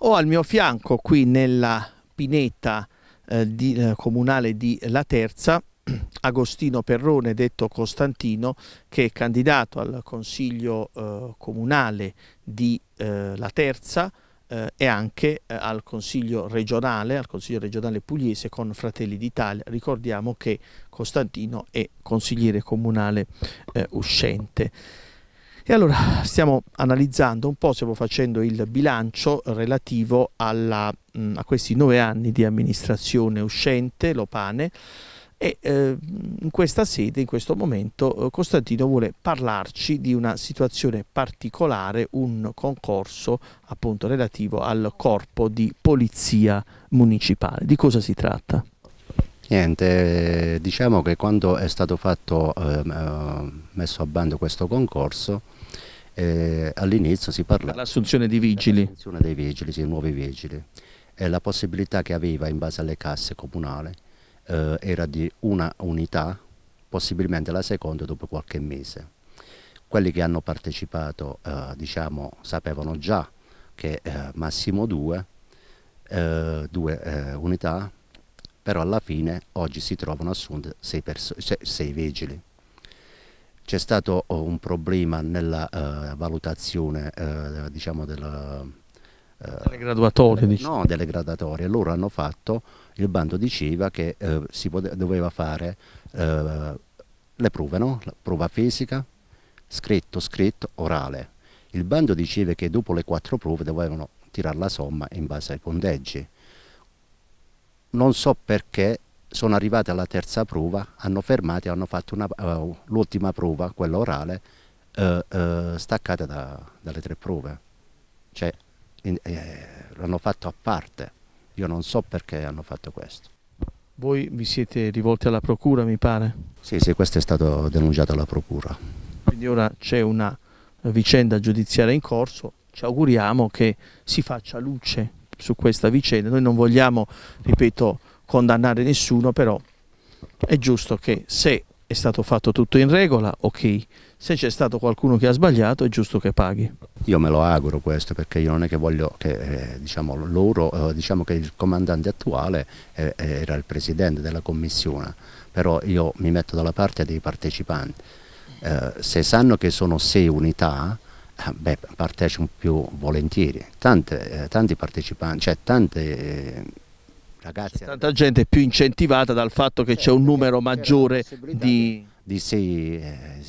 Ho al mio fianco qui nella pineta eh, di, eh, comunale di La Terza Agostino Perrone, detto Costantino, che è candidato al Consiglio eh, comunale di eh, La Terza eh, e anche eh, al Consiglio regionale, al Consiglio regionale pugliese con Fratelli d'Italia. Ricordiamo che Costantino è consigliere comunale uscente. E allora stiamo analizzando un po', stiamo facendo il bilancio relativo alla, a questi nove anni di amministrazione uscente, Lopane, e eh, in questa sede, in questo momento, eh, Costantino vuole parlarci di una situazione particolare, un concorso appunto relativo al corpo di polizia municipale. Di cosa si tratta? Niente, diciamo che quando è stato fatto, ehm, eh, messo a bando questo concorso, eh, all'inizio si parlava dell'assunzione dei vigili, dell dei vigili, sì, nuovi vigili, e la possibilità che aveva in base alle casse comunali eh, era di una unità, possibilmente la seconda dopo qualche mese. Quelli che hanno partecipato, eh, diciamo, sapevano già che eh, massimo due, eh, due unità però alla fine oggi si trovano assunte sei, cioè 6 vigili. C'è stato oh, un problema nella uh, valutazione uh, diciamo della, uh, eh, delle graduatorie. Delle, no, delle graduatorie. Loro hanno fatto, il bando diceva che si doveva fare le prove, no? La prova fisica, scritto, scritto, orale. Il bando diceva che dopo le quattro prove dovevano tirare la somma in base ai punteggi non so perché sono arrivati alla terza prova, hanno fermato e hanno fatto uh, l'ultima prova, quella orale, uh, eh, uh, eh, staccata da, dalle tre prove. Cioè, eh, l'hanno fatto a parte. Io non so perché hanno fatto questo. Voi vi siete rivolti alla procura, mi pare? Sì, sì, questo è stato denunciato alla procura. Quindi ora c'è una vicenda giudiziaria in corso, ci auguriamo che si faccia luce su questa vicenda. Noi non vogliamo, ripeto, condannare nessuno, però è giusto che se è stato fatto tutto in regola, ok, se c'è stato qualcuno che ha sbagliato è giusto che paghi. Io me lo auguro questo perché io non è che voglio che eh, diciamo, loro, eh, diciamo che il comandante attuale eh, eh era il presidente della commissione, però io mi metto dalla parte dei partecipanti. Eh, se sanno che sono sei unità, Ah, beh, partecipo più volentieri, tante, eh, tanti partecipanti, cioè tante eh, ragazze. Tanta gente più incentivata dal fatto che c'è un numero maggiore di... di sei, eh,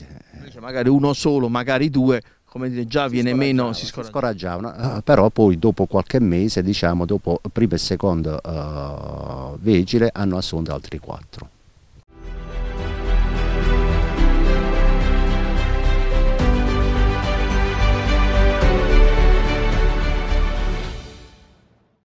magari uno solo, magari due, come dire, già viene meno... Si scoraggiavano, scoraggiavano, eh, però poi dopo qualche mese, diciamo, dopo prima e secondo uh, vigile hanno assunto altri quattro.